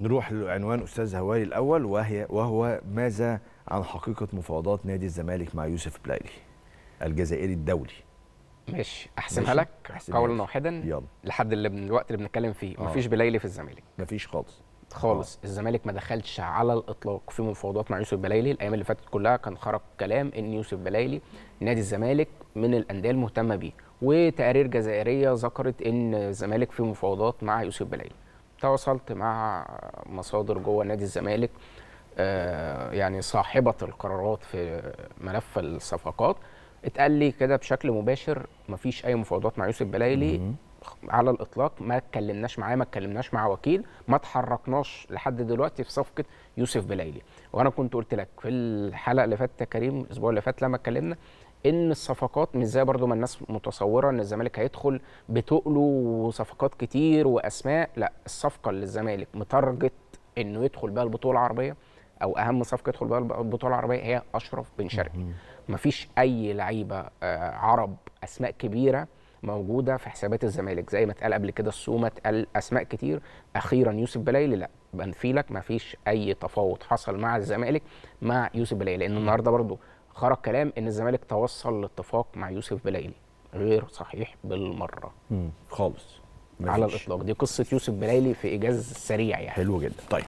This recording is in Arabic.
نروح لعنوان استاذ هواري الاول وهي وهو ماذا عن حقيقه مفاوضات نادي الزمالك مع يوسف بلايلي الجزائري الدولي ماشي احسمها لك قولا واحدا يلا لحد اللي من الوقت اللي بنتكلم فيه آه. مفيش بلايلي في الزمالك مفيش خالص خالص آه. الزمالك ما دخلش على الاطلاق في مفاوضات مع يوسف بلايلي الايام اللي فاتت كلها كان خرج كلام ان يوسف بلايلي نادي الزمالك من الانديه المهتمه بيه وتقارير جزائريه ذكرت ان الزمالك في مفاوضات مع يوسف بلايلي تواصلت مع مصادر جوه نادي الزمالك آه، يعني صاحبه القرارات في ملف الصفقات اتقال لي كده بشكل مباشر مفيش اي مفاوضات مع يوسف بلايلي على الاطلاق ما اتكلمناش معاه ما اتكلمناش مع وكيل ما اتحركناش لحد دلوقتي في صفقه يوسف بليلي وانا كنت قلت لك في الحلقه اللي فاتت يا كريم الاسبوع اللي فات لما اتكلمنا ان الصفقات مش زي برضو ما الناس متصوره ان الزمالك هيدخل بتقله وصفقات كتير واسماء لا الصفقه اللي الزمالك مترجت انه يدخل بها البطوله العربيه او اهم صفقه يدخل بها البطوله العربيه هي اشرف بن شرقي مفيش اي لعيبه آه، عرب اسماء كبيره موجوده في حسابات الزمالك زي ما اتقال قبل كده السومه اتقال اسماء كتير اخيرا يوسف بلايلي لا بنفيلك ما فيش اي تفاوض حصل مع الزمالك مع يوسف بلايلي لان النهارده برضه خرج كلام ان الزمالك توصل لاتفاق مع يوسف بلايلي غير صحيح بالمره خالص على الاطلاق دي قصه يوسف بلايلي في ايجاز سريع يعني حلو جدا طيب